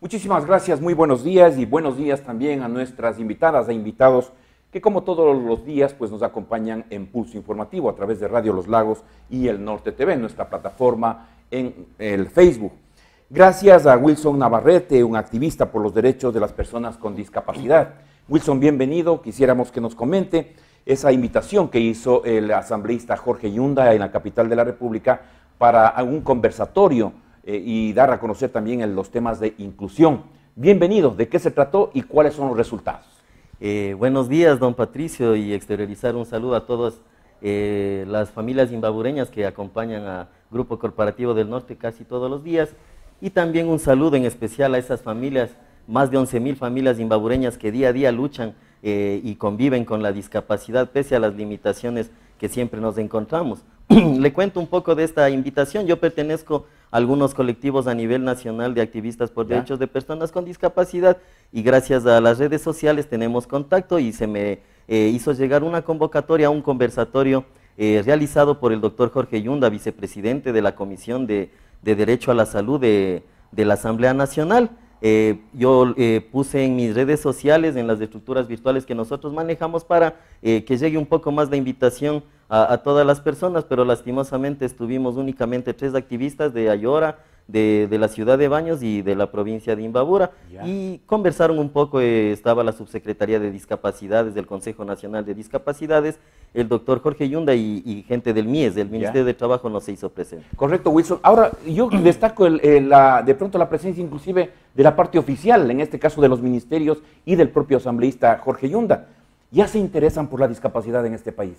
Muchísimas gracias, muy buenos días y buenos días también a nuestras invitadas e invitados que como todos los días pues nos acompañan en Pulso Informativo a través de Radio Los Lagos y El Norte TV, nuestra plataforma en el Facebook. Gracias a Wilson Navarrete, un activista por los derechos de las personas con discapacidad. Wilson, bienvenido. Quisiéramos que nos comente esa invitación que hizo el asambleísta Jorge Yunda en la capital de la República para un conversatorio eh, y dar a conocer también los temas de inclusión. Bienvenidos, ¿de qué se trató y cuáles son los resultados? Eh, buenos días, don Patricio, y exteriorizar un saludo a todas eh, las familias imbabureñas que acompañan a Grupo Corporativo del Norte casi todos los días, y también un saludo en especial a esas familias, más de mil familias imbabureñas que día a día luchan eh, y conviven con la discapacidad pese a las limitaciones que siempre nos encontramos. Le cuento un poco de esta invitación. Yo pertenezco a algunos colectivos a nivel nacional de activistas por derechos de personas con discapacidad y gracias a las redes sociales tenemos contacto y se me eh, hizo llegar una convocatoria un conversatorio eh, realizado por el doctor Jorge Yunda, vicepresidente de la Comisión de, Derecho a la Salud de la Asamblea Nacional. Eh, yo eh, puse en mis redes sociales, en las estructuras virtuales que nosotros manejamos para eh, que llegue un poco más la invitación a, todas las personas, pero lastimosamente estuvimos únicamente tres activistas de Ayora, de, la ciudad de Baños y de la provincia de Imbabura. Y conversaron un poco, eh, estaba la subsecretaría de Discapacidades del Consejo Nacional de Discapacidades, el doctor Jorge Yunda y, gente del MIES, del Ministerio de Trabajo, no se hizo presente. Correcto, Wilson. Ahora, yo destaco eh, de pronto la presencia inclusive de la parte oficial, en este caso de los ministerios y del propio asambleísta Jorge Yunda. ¿Ya se interesan por la discapacidad en este país?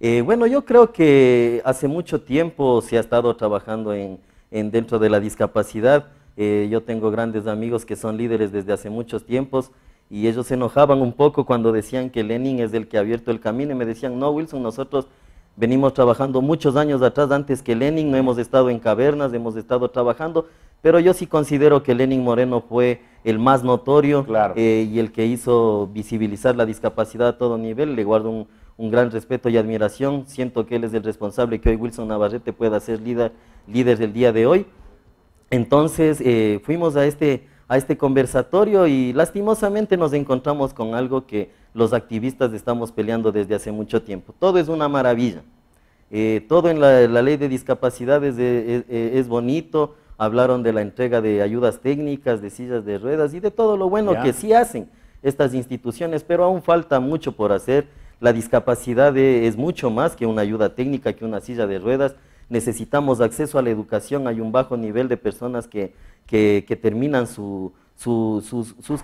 Eh, bueno, yo creo que hace mucho tiempo se ha estado trabajando en, dentro de la discapacidad. Eh, yo tengo grandes amigos que son líderes desde hace muchos tiempos y ellos se enojaban un poco cuando decían que Lenin es el que ha abierto el camino y me decían, no Wilson, nosotros venimos trabajando muchos años atrás antes que Lenin, no hemos estado en cavernas, hemos estado trabajando, pero yo sí considero que Lenin Moreno fue el más notorio eh, y el que hizo visibilizar la discapacidad a todo nivel. Le guardo un, un gran respeto y admiración. Siento que él es el responsable que hoy Wilson Navarrete pueda ser líder, líder del día de hoy. Entonces eh, fuimos a este, a este conversatorio y lastimosamente nos encontramos con algo que los activistas estamos peleando desde hace mucho tiempo. Todo es una maravilla. Eh, todo en la, ley de discapacidades es, e, e, es, bonito. Hablaron de la entrega de ayudas técnicas, de sillas de ruedas y de todo lo bueno que sí hacen estas instituciones, pero aún falta mucho por hacer la discapacidad e, es mucho más que una ayuda técnica, que una silla de ruedas. Necesitamos acceso a la educación. Hay un bajo nivel de personas que, que, terminan sus,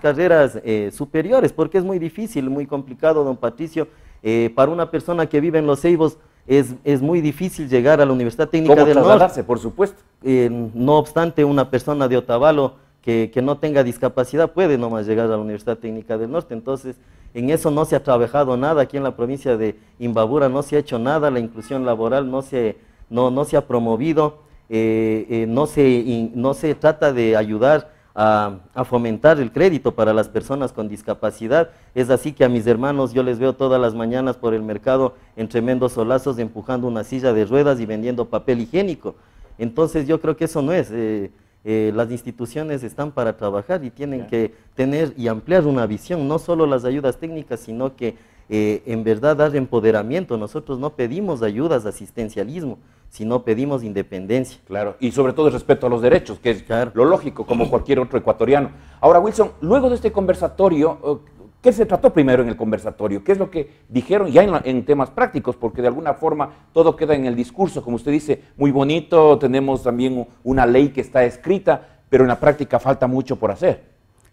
carreras eh, superiores, porque es muy difícil, muy complicado, don Patricio. Eh, para una persona que vive en Los Ceibos, es, es, muy difícil llegar a la Universidad Técnica del Norte. por supuesto. Eh, no obstante, una persona de Otavalo que, que, no tenga discapacidad puede nomás llegar a la Universidad Técnica del Norte. Entonces, en eso no se ha trabajado nada, aquí en la provincia de Imbabura no se ha hecho nada, la inclusión laboral no se, no, no se ha promovido, eh, eh, no, se, no se trata de ayudar a, fomentar el crédito para las personas con discapacidad. Es así que a mis hermanos yo les veo todas las mañanas por el mercado en tremendos solazos empujando una silla de ruedas y vendiendo papel higiénico. Entonces yo creo que eso no es... Eh, eh, las instituciones están para trabajar y tienen que tener y ampliar una visión, no solo las ayudas técnicas, sino que eh, en verdad dar empoderamiento. Nosotros no pedimos ayudas de asistencialismo, sino pedimos independencia. Claro, y sobre todo el respeto a los derechos, que es lo lógico, como cualquier otro ecuatoriano. Ahora, Wilson, luego de este conversatorio, ¿Qué se trató primero en el conversatorio? ¿Qué es lo que dijeron ya en, temas prácticos? Porque de alguna forma todo queda en el discurso, como usted dice, muy bonito, tenemos también una ley que está escrita, pero en la práctica falta mucho por hacer.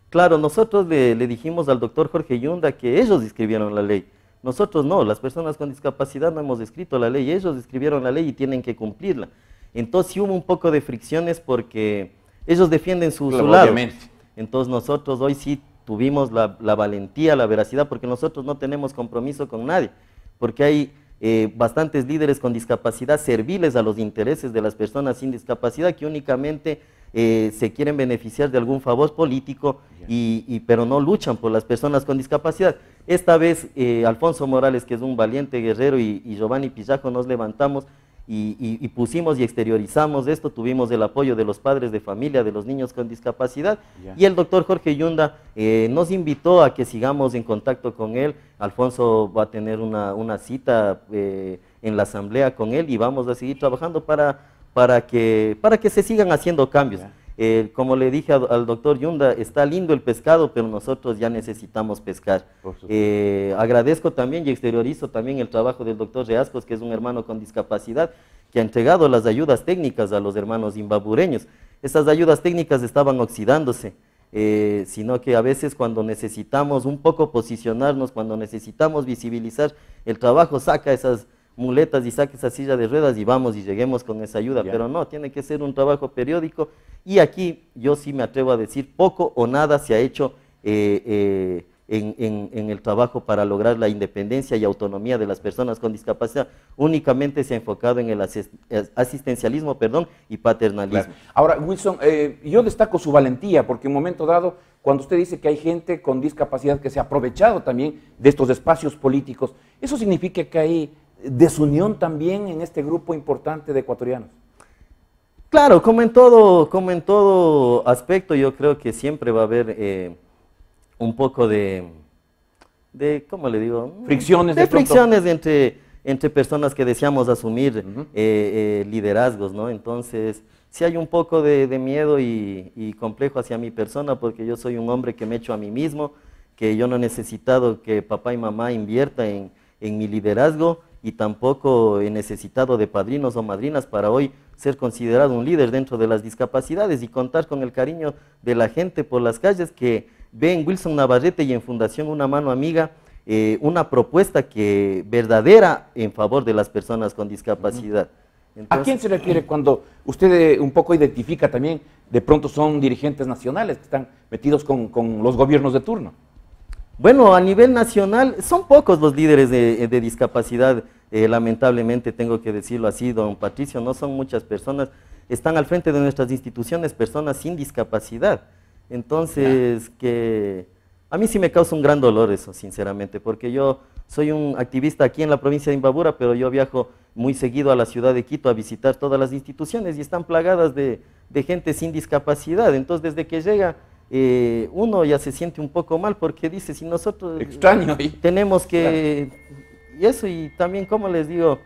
Claro, nosotros le, dijimos al doctor Jorge Yunda que ellos escribieron la ley. Nosotros no, las personas con discapacidad no hemos escrito la ley, ellos escribieron la ley y tienen que cumplirla. Entonces sí hubo un poco de fricciones porque ellos defienden su, claro, su lado. Entonces nosotros hoy sí tuvimos la, valentía, la veracidad, porque nosotros no tenemos compromiso con nadie, porque hay eh, bastantes líderes con discapacidad serviles a los intereses de las personas sin discapacidad que únicamente eh, se quieren beneficiar de algún favor político, y, pero no luchan por las personas con discapacidad. Esta vez eh, Alfonso Morales, que es un valiente guerrero, y, y Giovanni Pillajo nos levantamos y, pusimos y exteriorizamos esto, tuvimos el apoyo de los padres de familia, de los niños con discapacidad, y el doctor Jorge Yunda eh, nos invitó a que sigamos en contacto con él, Alfonso va a tener una, cita eh, en la asamblea con él y vamos a seguir trabajando para, para, que, para que se sigan haciendo cambios. Eh, como le dije al doctor Yunda, está lindo el pescado, pero nosotros ya necesitamos pescar. Eh, agradezco también y exteriorizo también el trabajo del doctor Reascos, que es un hermano con discapacidad, que ha entregado las ayudas técnicas a los hermanos imbabureños. Esas ayudas técnicas estaban oxidándose, eh, sino que a veces cuando necesitamos un poco posicionarnos, cuando necesitamos visibilizar el trabajo, saca esas muletas y saque esa silla de ruedas y vamos y lleguemos con esa ayuda. Pero no, tiene que ser un trabajo periódico. Y aquí yo sí me atrevo a decir, poco o nada se ha hecho eh, eh, en, el trabajo para lograr la independencia y autonomía de las personas con discapacidad. Únicamente se ha enfocado en el asistencialismo perdón, y paternalismo. Ahora, Wilson, eh, yo destaco su valentía porque en un momento dado, cuando usted dice que hay gente con discapacidad que se ha aprovechado también de estos espacios políticos, eso significa que hay desunión también en este grupo importante de ecuatorianos. Claro, como en todo, como en todo aspecto, yo creo que siempre va a haber eh, un poco de, de, ¿cómo le digo? Mm, fricciones. De, fricciones entre, entre personas que deseamos asumir eh, eh, liderazgos, ¿no? Entonces, si hay un poco de, de miedo y, y, complejo hacia mi persona, porque yo soy un hombre que me echo a mí mismo, que yo no he necesitado que papá y mamá invierta en, en mi liderazgo, y tampoco he necesitado de padrinos o madrinas para hoy ser considerado un líder dentro de las discapacidades y contar con el cariño de la gente por las calles que ve en Wilson Navarrete y en Fundación Una Mano Amiga eh, una propuesta que verdadera en favor de las personas con discapacidad. ¿A quién se refiere cuando usted eh, un poco identifica también, de pronto son dirigentes nacionales que están metidos con, los gobiernos de turno? Bueno, a nivel nacional son pocos los líderes de, de discapacidad eh, lamentablemente tengo que decirlo así, don Patricio, no son muchas personas, están al frente de nuestras instituciones personas sin discapacidad. Entonces, que a mí sí me causa un gran dolor eso, sinceramente, porque yo soy un activista aquí en la provincia de Imbabura, pero yo viajo muy seguido a la ciudad de Quito a visitar todas las instituciones y están plagadas de, gente sin discapacidad. Entonces, desde que llega eh, uno ya se siente un poco mal porque dice, si nosotros tenemos que y eso, y también, como les digo,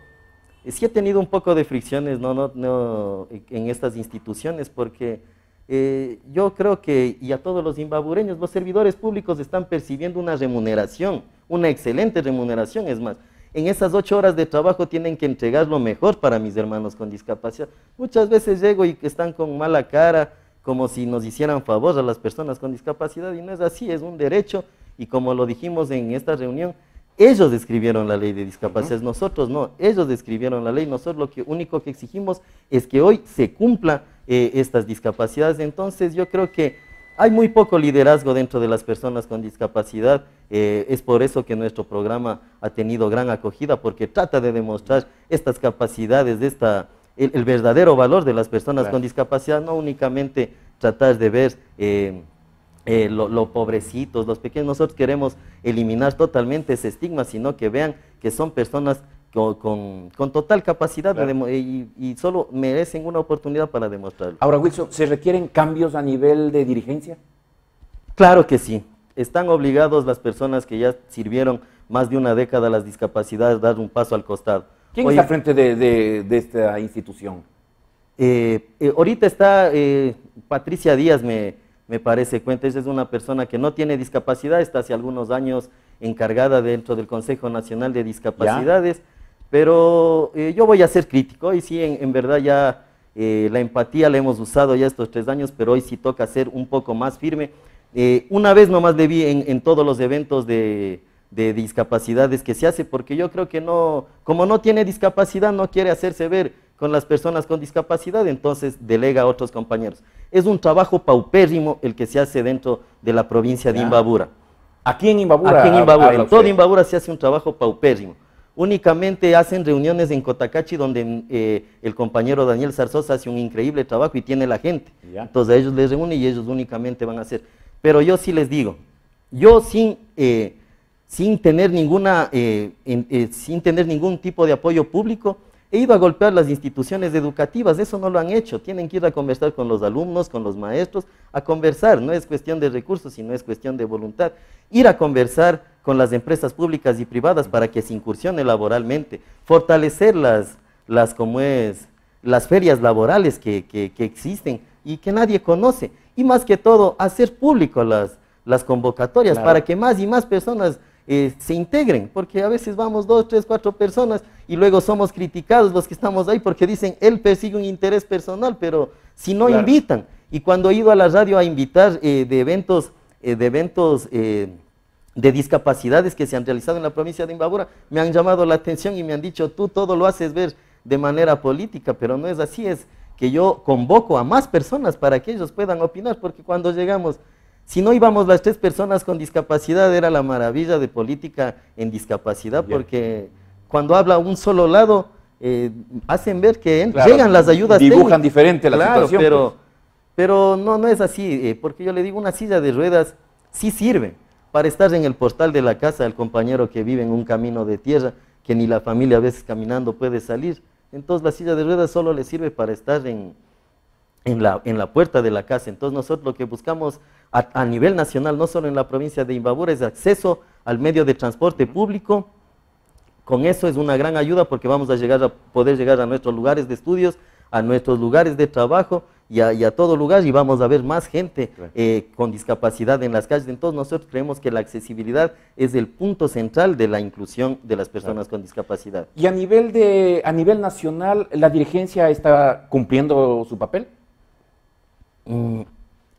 sí he tenido un poco de fricciones ¿no? No, no en estas instituciones, porque eh, yo creo que, y a todos los imbabureños, los servidores públicos están percibiendo una remuneración, una excelente remuneración, es más. En esas ocho horas de trabajo tienen que entregar lo mejor para mis hermanos con discapacidad. Muchas veces llego y están con mala cara, como si nos hicieran favor a las personas con discapacidad, y no es así, es un derecho, y como lo dijimos en esta reunión, ellos escribieron la ley de discapacidad, nosotros no, ellos describieron la ley, nosotros lo único que exigimos es que hoy se cumpla eh, estas discapacidades. Entonces yo creo que hay muy poco liderazgo dentro de las personas con discapacidad, eh, es por eso que nuestro programa ha tenido gran acogida, porque trata de demostrar estas capacidades, esta, el, verdadero valor de las personas con discapacidad, no únicamente tratar de ver... Eh, eh, los pobrecitos, los pequeños. Nosotros queremos eliminar totalmente ese estigma, sino que vean que son personas con, total capacidad y, solo merecen una oportunidad para demostrarlo. Ahora, Wilson, ¿se requieren cambios a nivel de dirigencia? Claro que sí. Están obligados las personas que ya sirvieron más de una década las discapacidades a dar un paso al costado. ¿Quién está frente de, esta institución? Eh, eh, ahorita está Patricia Díaz, me, me parece cuenta. es una persona que no tiene discapacidad, está hace algunos años encargada dentro del Consejo Nacional de Discapacidades, pero eh, yo voy a ser crítico y sí, en, verdad ya eh, la empatía la hemos usado ya estos tres años, pero hoy sí toca ser un poco más firme. Eh, una vez nomás le vi en, todos los eventos de, de discapacidades que se hace, porque yo creo que no, como no tiene discapacidad, no quiere hacerse ver con las personas con discapacidad, entonces delega a otros compañeros. Es un trabajo paupérrimo el que se hace dentro de la provincia de Imbabura. Aquí en Imbabura. en Imbabura. todo Imbabura se hace un trabajo paupérrimo. Únicamente hacen reuniones en Cotacachi donde eh, el compañero Daniel Zarzosa hace un increíble trabajo y tiene la gente. Entonces a ellos les reúnen y ellos únicamente van a hacer. Pero yo sí les digo, yo sin, eh, sin tener ninguna, eh, sin tener ningún tipo de apoyo público, He ido a golpear las instituciones educativas, eso no lo han hecho. Tienen que ir a conversar con los alumnos, con los maestros, a conversar. No es cuestión de recursos, sino es cuestión de voluntad. Ir a conversar con las empresas públicas y privadas para que se incursione laboralmente. Fortalecer las, como es, las ferias laborales que, existen y que nadie conoce. Y más que todo, hacer público las, convocatorias para que más y más personas eh, se integren, porque a veces vamos dos, tres, cuatro personas y luego somos criticados los que estamos ahí porque dicen, él persigue un interés personal, pero si no invitan. Y cuando he ido a la radio a invitar eh, de eventos, eh, de eventos de discapacidades que se han realizado en la provincia de Imbabura, me han llamado la atención y me han dicho, tú todo lo haces ver de manera política, pero no es así, es que yo convoco a más personas para que ellos puedan opinar, porque cuando llegamos si no íbamos las tres personas con discapacidad, era la maravilla de política en discapacidad, porque cuando habla un solo lado, eh, hacen ver que llegan las ayudas. Dibujan diferente la situación. Pero, pues. pero no, no es así, eh, porque yo le digo, una silla de ruedas sí sirve para estar en el portal de la casa del compañero que vive en un camino de tierra, que ni la familia a veces caminando puede salir. Entonces la silla de ruedas solo le sirve para estar en, en la, en la puerta de la casa. Entonces nosotros lo que buscamos a, nivel nacional, no solo en la provincia de Imbabura, es acceso al medio de transporte público. Con eso es una gran ayuda porque vamos a, llegar a poder llegar a nuestros lugares de estudios, a nuestros lugares de trabajo y a, todo lugar y vamos a ver más gente eh, con discapacidad en las calles. Entonces nosotros creemos que la accesibilidad es el punto central de la inclusión de las personas con discapacidad. ¿Y a nivel, de, a nivel nacional la dirigencia está cumpliendo su papel? Mm,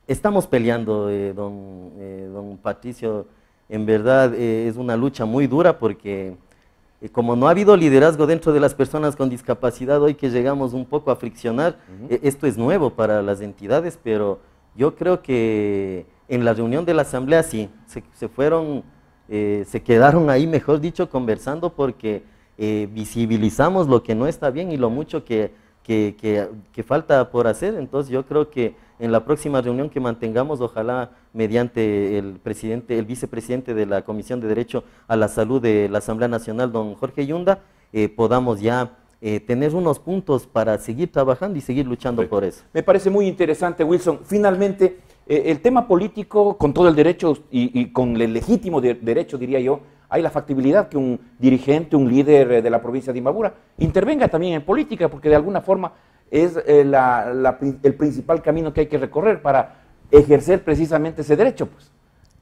estamos peleando, eh, don, eh, don, Patricio. En verdad eh, es una lucha muy dura porque como no ha habido liderazgo dentro de las personas con discapacidad, hoy que llegamos un poco a friccionar, esto es nuevo para las entidades, pero yo creo que en la reunión de la asamblea sí, se fueron, se quedaron ahí, mejor dicho, conversando porque visibilizamos lo que no está bien y lo mucho que que, que, falta por hacer. Entonces yo creo que en la próxima reunión que mantengamos, ojalá mediante el presidente, el vicepresidente de la Comisión de Derecho a la Salud de la Asamblea Nacional, don Jorge Yunda, eh, podamos ya eh, tener unos puntos para seguir trabajando y seguir luchando por eso. Me parece muy interesante, Wilson. Finalmente, eh, el tema político, con todo el derecho y, con el legítimo derecho, diría yo, hay la factibilidad que un dirigente, un líder eh, de la provincia de Imbabura intervenga también en política, porque de alguna forma es eh, el principal camino que hay que recorrer para ejercer precisamente ese derecho. Pues.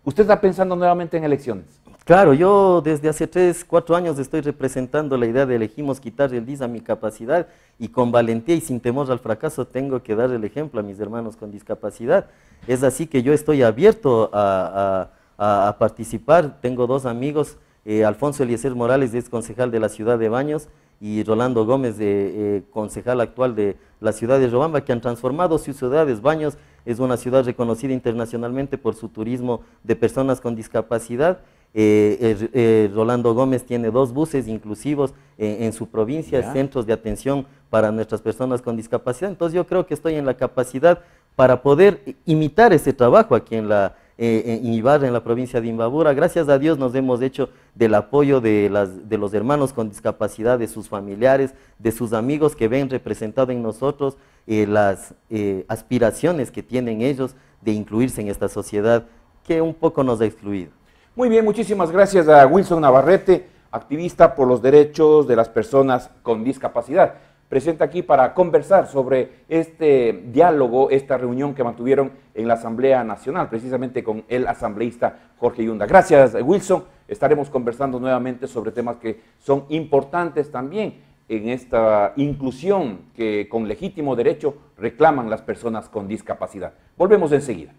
¿Usted está pensando nuevamente en elecciones? Claro, yo desde hace tres, cuatro años estoy representando la idea de elegimos quitar el DIS a mi capacidad y con valentía y sin temor al fracaso tengo que dar el ejemplo a mis hermanos con discapacidad. Es así que yo estoy abierto a a, participar. Tengo dos amigos, eh, Alfonso Eliezer Morales, es concejal de la ciudad de Baños, y Rolando Gómez, de, eh, concejal actual de la ciudad de Robamba, que han transformado sus ciudades. Baños es una ciudad reconocida internacionalmente por su turismo de personas con discapacidad. Eh, Rolando Gómez tiene dos buses inclusivos en su provincia, centros de atención para nuestras personas con discapacidad. Entonces yo creo que estoy en la capacidad para poder imitar ese trabajo aquí en la en Ibarra, en la provincia de Imbabura. Gracias a Dios nos hemos hecho del apoyo de, los hermanos con discapacidad, de sus familiares, de sus amigos que ven representado en nosotros eh, las eh, aspiraciones que tienen ellos de incluirse en esta sociedad que un poco nos ha excluido. Muy bien, muchísimas gracias a Wilson Navarrete, activista por los derechos de las personas con discapacidad presenta aquí para conversar sobre este diálogo, esta reunión que mantuvieron en la Asamblea Nacional, precisamente con el asambleísta Jorge Yunda. Gracias, Wilson. Estaremos conversando nuevamente sobre temas que son importantes también en esta inclusión que con legítimo derecho reclaman las personas con discapacidad. Volvemos enseguida.